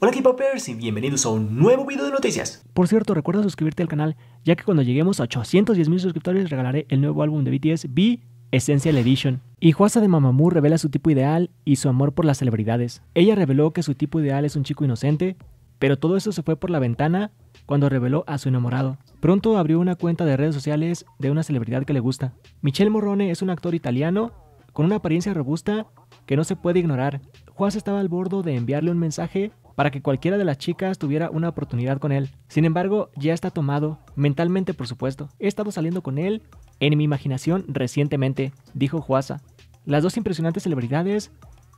Hola K-Popers y bienvenidos a un nuevo video de noticias. Por cierto, recuerda suscribirte al canal, ya que cuando lleguemos a 810 mil suscriptores regalaré el nuevo álbum de BTS, B Essential Edition. Y Juaza de Mamamoo revela su tipo ideal y su amor por las celebridades. Ella reveló que su tipo ideal es un chico inocente, pero todo eso se fue por la ventana cuando reveló a su enamorado. Pronto abrió una cuenta de redes sociales de una celebridad que le gusta. Michelle Morrone es un actor italiano con una apariencia robusta que no se puede ignorar. Juaza estaba al bordo de enviarle un mensaje para que cualquiera de las chicas tuviera una oportunidad con él. Sin embargo, ya está tomado, mentalmente por supuesto. He estado saliendo con él en mi imaginación recientemente, dijo Huasa. Las dos impresionantes celebridades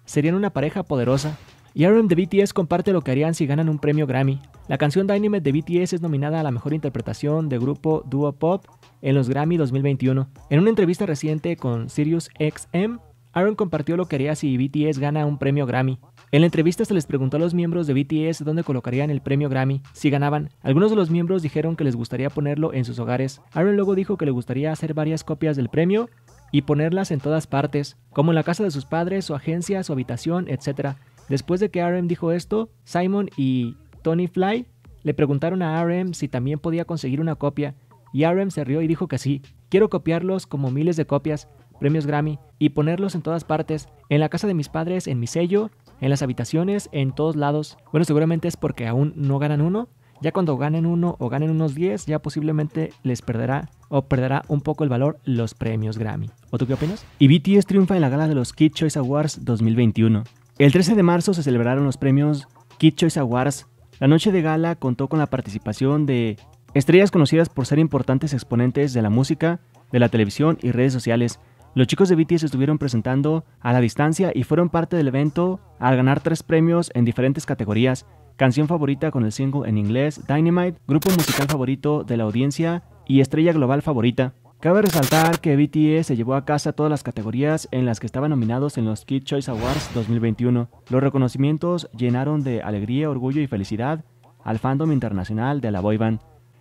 serían una pareja poderosa. Y Aaron de BTS comparte lo que harían si ganan un premio Grammy. La canción Dynamite de BTS es nominada a la mejor interpretación de grupo Duo Pop en los Grammy 2021. En una entrevista reciente con Sirius XM, Aaron compartió lo que haría si BTS gana un premio Grammy. En la entrevista se les preguntó a los miembros de BTS dónde colocarían el premio Grammy si ganaban. Algunos de los miembros dijeron que les gustaría ponerlo en sus hogares. Aaron luego dijo que le gustaría hacer varias copias del premio y ponerlas en todas partes, como en la casa de sus padres, su agencia, su habitación, etc. Después de que RM dijo esto, Simon y Tony Fly le preguntaron a RM si también podía conseguir una copia, y RM se rió y dijo que sí, quiero copiarlos como miles de copias, premios Grammy, y ponerlos en todas partes, en la casa de mis padres, en mi sello, en las habitaciones, en todos lados. Bueno, seguramente es porque aún no ganan uno. Ya cuando ganen uno o ganen unos 10, ya posiblemente les perderá o perderá un poco el valor los premios Grammy. ¿O tú qué opinas? Y BTS triunfa en la gala de los Kid Choice Awards 2021. El 13 de marzo se celebraron los premios Kid Choice Awards. La noche de gala contó con la participación de estrellas conocidas por ser importantes exponentes de la música, de la televisión y redes sociales, los chicos de BTS estuvieron presentando a la distancia y fueron parte del evento al ganar tres premios en diferentes categorías, canción favorita con el single en inglés, Dynamite, grupo musical favorito de la audiencia y estrella global favorita. Cabe resaltar que BTS se llevó a casa todas las categorías en las que estaban nominados en los Kid Choice Awards 2021. Los reconocimientos llenaron de alegría, orgullo y felicidad al fandom internacional de la boyband.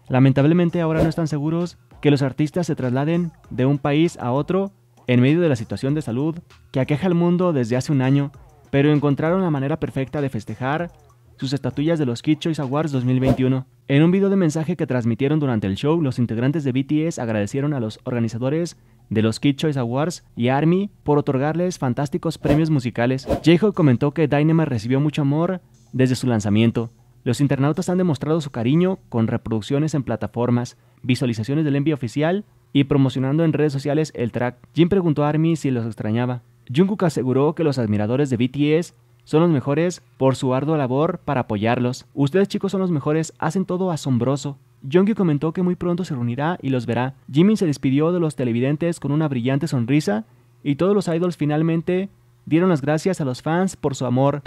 Lamentablemente ahora no están seguros que los artistas se trasladen de un país a otro en medio de la situación de salud que aqueja al mundo desde hace un año, pero encontraron la manera perfecta de festejar sus estatuillas de los Kid Choice Awards 2021. En un video de mensaje que transmitieron durante el show, los integrantes de BTS agradecieron a los organizadores de los Kid Choice Awards y ARMY por otorgarles fantásticos premios musicales. J-Hope comentó que Dynamite recibió mucho amor desde su lanzamiento. Los internautas han demostrado su cariño con reproducciones en plataformas, visualizaciones del envío oficial y promocionando en redes sociales el track. Jim preguntó a Army si los extrañaba. Jungkook aseguró que los admiradores de BTS son los mejores por su ardua labor para apoyarlos. Ustedes chicos son los mejores, hacen todo asombroso. Jungkook comentó que muy pronto se reunirá y los verá. Jimin se despidió de los televidentes con una brillante sonrisa y todos los idols finalmente dieron las gracias a los fans por su amor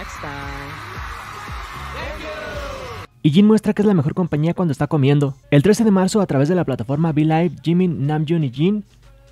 y Jin muestra que es la mejor compañía cuando está comiendo. El 13 de marzo, a través de la plataforma V-Live, Jimin, Namjoon y Jin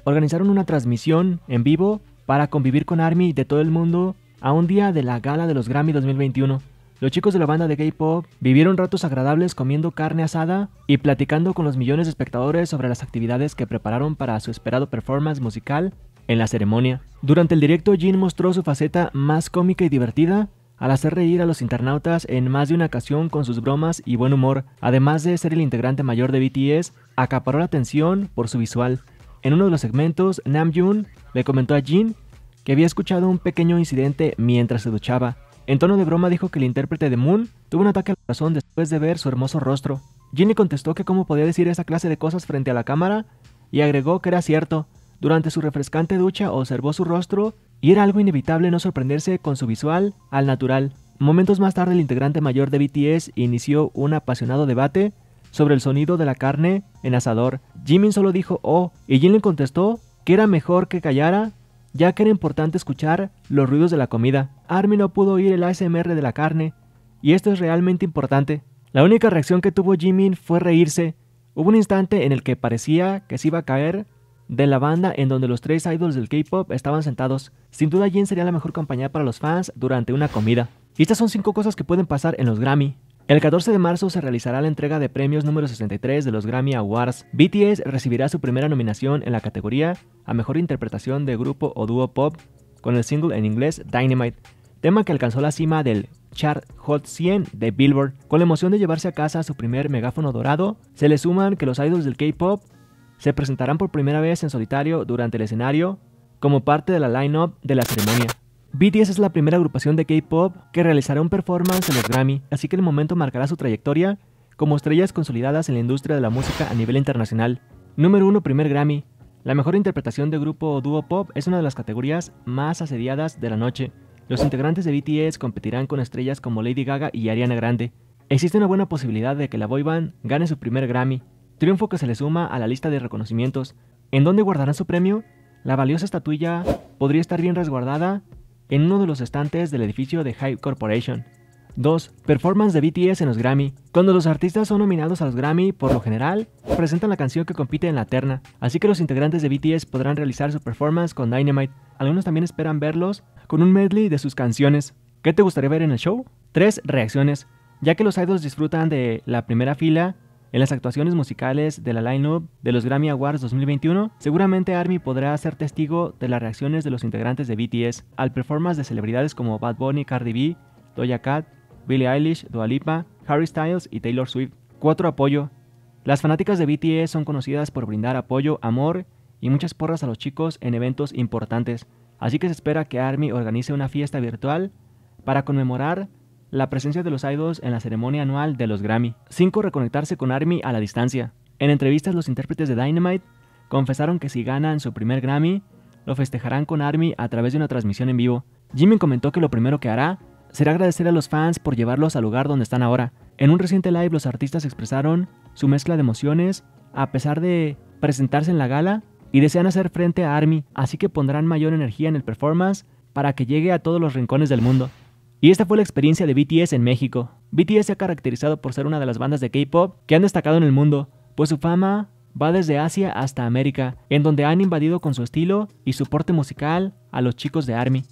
organizaron una transmisión en vivo para convivir con ARMY de todo el mundo a un día de la gala de los Grammy 2021. Los chicos de la banda de K-pop vivieron ratos agradables comiendo carne asada y platicando con los millones de espectadores sobre las actividades que prepararon para su esperado performance musical en la ceremonia. Durante el directo, Jin mostró su faceta más cómica y divertida, al hacer reír a los internautas en más de una ocasión con sus bromas y buen humor. Además de ser el integrante mayor de BTS, acaparó la atención por su visual. En uno de los segmentos, Namjoon le comentó a Jin que había escuchado un pequeño incidente mientras se duchaba. En tono de broma dijo que el intérprete de Moon tuvo un ataque al corazón después de ver su hermoso rostro. Jin le contestó que cómo podía decir esa clase de cosas frente a la cámara y agregó que era cierto. Durante su refrescante ducha observó su rostro y era algo inevitable no sorprenderse con su visual al natural. Momentos más tarde el integrante mayor de BTS inició un apasionado debate sobre el sonido de la carne en asador. Jimin solo dijo oh y Jin le contestó que era mejor que callara ya que era importante escuchar los ruidos de la comida. Armin no pudo oír el ASMR de la carne y esto es realmente importante. La única reacción que tuvo Jimin fue reírse. Hubo un instante en el que parecía que se iba a caer de la banda en donde los tres idols del K-pop estaban sentados. Sin duda, Jin sería la mejor compañía para los fans durante una comida. Y estas son 5 cosas que pueden pasar en los Grammy. El 14 de marzo se realizará la entrega de premios número 63 de los Grammy Awards. BTS recibirá su primera nominación en la categoría a Mejor Interpretación de Grupo o Dúo Pop con el single en inglés Dynamite, tema que alcanzó la cima del chart Hot 100 de Billboard. Con la emoción de llevarse a casa su primer megáfono dorado, se le suman que los idols del K-pop se presentarán por primera vez en solitario durante el escenario como parte de la line-up de la ceremonia. BTS es la primera agrupación de K-pop que realizará un performance en los Grammy, así que el momento marcará su trayectoria como estrellas consolidadas en la industria de la música a nivel internacional. Número 1 Primer Grammy. La mejor interpretación de grupo o dúo pop es una de las categorías más asediadas de la noche. Los integrantes de BTS competirán con estrellas como Lady Gaga y Ariana Grande. Existe una buena posibilidad de que la band gane su primer Grammy, triunfo que se le suma a la lista de reconocimientos. En dónde guardarán su premio, la valiosa estatuilla podría estar bien resguardada en uno de los estantes del edificio de Hype Corporation. 2. Performance de BTS en los Grammy. Cuando los artistas son nominados a los Grammy, por lo general, presentan la canción que compite en la terna, así que los integrantes de BTS podrán realizar su performance con Dynamite. Algunos también esperan verlos con un medley de sus canciones. ¿Qué te gustaría ver en el show? 3. Reacciones. Ya que los idols disfrutan de la primera fila, en las actuaciones musicales de la lineup de los Grammy Awards 2021, seguramente Army podrá ser testigo de las reacciones de los integrantes de BTS al performance de celebridades como Bad Bunny, Cardi B, Doja Cat, Billie Eilish, Dua Lipa, Harry Styles y Taylor Swift. 4. Apoyo. Las fanáticas de BTS son conocidas por brindar apoyo, amor y muchas porras a los chicos en eventos importantes, así que se espera que ARMY organice una fiesta virtual para conmemorar la presencia de los idols en la ceremonia anual de los Grammy. 5. Reconectarse con ARMY a la distancia. En entrevistas los intérpretes de Dynamite confesaron que si ganan su primer Grammy, lo festejarán con ARMY a través de una transmisión en vivo. Jimin comentó que lo primero que hará será agradecer a los fans por llevarlos al lugar donde están ahora. En un reciente live los artistas expresaron su mezcla de emociones a pesar de presentarse en la gala y desean hacer frente a ARMY, así que pondrán mayor energía en el performance para que llegue a todos los rincones del mundo. Y esta fue la experiencia de BTS en México. BTS se ha caracterizado por ser una de las bandas de K-pop que han destacado en el mundo, pues su fama va desde Asia hasta América, en donde han invadido con su estilo y su porte musical a los chicos de ARMY.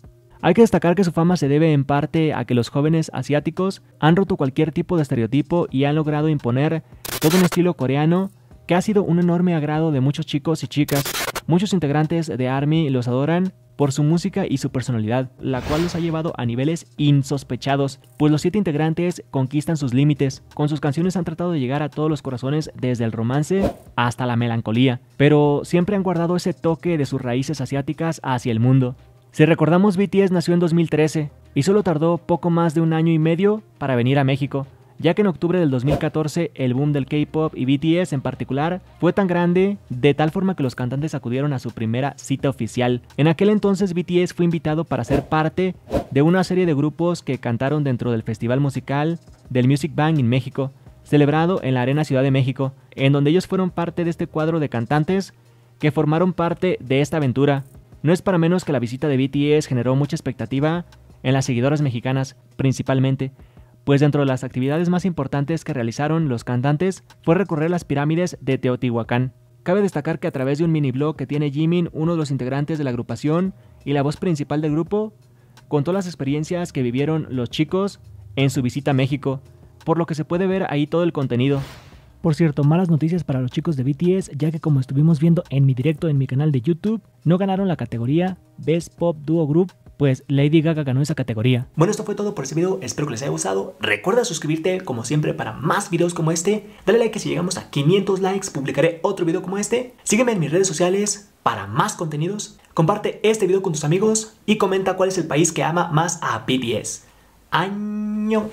Hay que destacar que su fama se debe en parte a que los jóvenes asiáticos han roto cualquier tipo de estereotipo y han logrado imponer todo un estilo coreano que ha sido un enorme agrado de muchos chicos y chicas. Muchos integrantes de ARMY los adoran por su música y su personalidad, la cual los ha llevado a niveles insospechados, pues los siete integrantes conquistan sus límites. Con sus canciones han tratado de llegar a todos los corazones desde el romance hasta la melancolía, pero siempre han guardado ese toque de sus raíces asiáticas hacia el mundo. Si recordamos, BTS nació en 2013 y solo tardó poco más de un año y medio para venir a México ya que en octubre del 2014 el boom del K-pop y BTS en particular fue tan grande de tal forma que los cantantes acudieron a su primera cita oficial. En aquel entonces BTS fue invitado para ser parte de una serie de grupos que cantaron dentro del festival musical del Music Bank en México, celebrado en la Arena Ciudad de México, en donde ellos fueron parte de este cuadro de cantantes que formaron parte de esta aventura. No es para menos que la visita de BTS generó mucha expectativa en las seguidoras mexicanas principalmente, pues dentro de las actividades más importantes que realizaron los cantantes fue recorrer las pirámides de Teotihuacán. Cabe destacar que a través de un mini blog que tiene Jimin, uno de los integrantes de la agrupación y la voz principal del grupo, contó las experiencias que vivieron los chicos en su visita a México, por lo que se puede ver ahí todo el contenido. Por cierto, malas noticias para los chicos de BTS, ya que como estuvimos viendo en mi directo en mi canal de YouTube, no ganaron la categoría Best Pop Duo Group pues Lady Gaga ganó esa categoría. Bueno, esto fue todo por este video, espero que les haya gustado. Recuerda suscribirte, como siempre, para más videos como este. Dale like si llegamos a 500 likes, publicaré otro video como este. Sígueme en mis redes sociales para más contenidos. Comparte este video con tus amigos y comenta cuál es el país que ama más a BTS. ¡Año!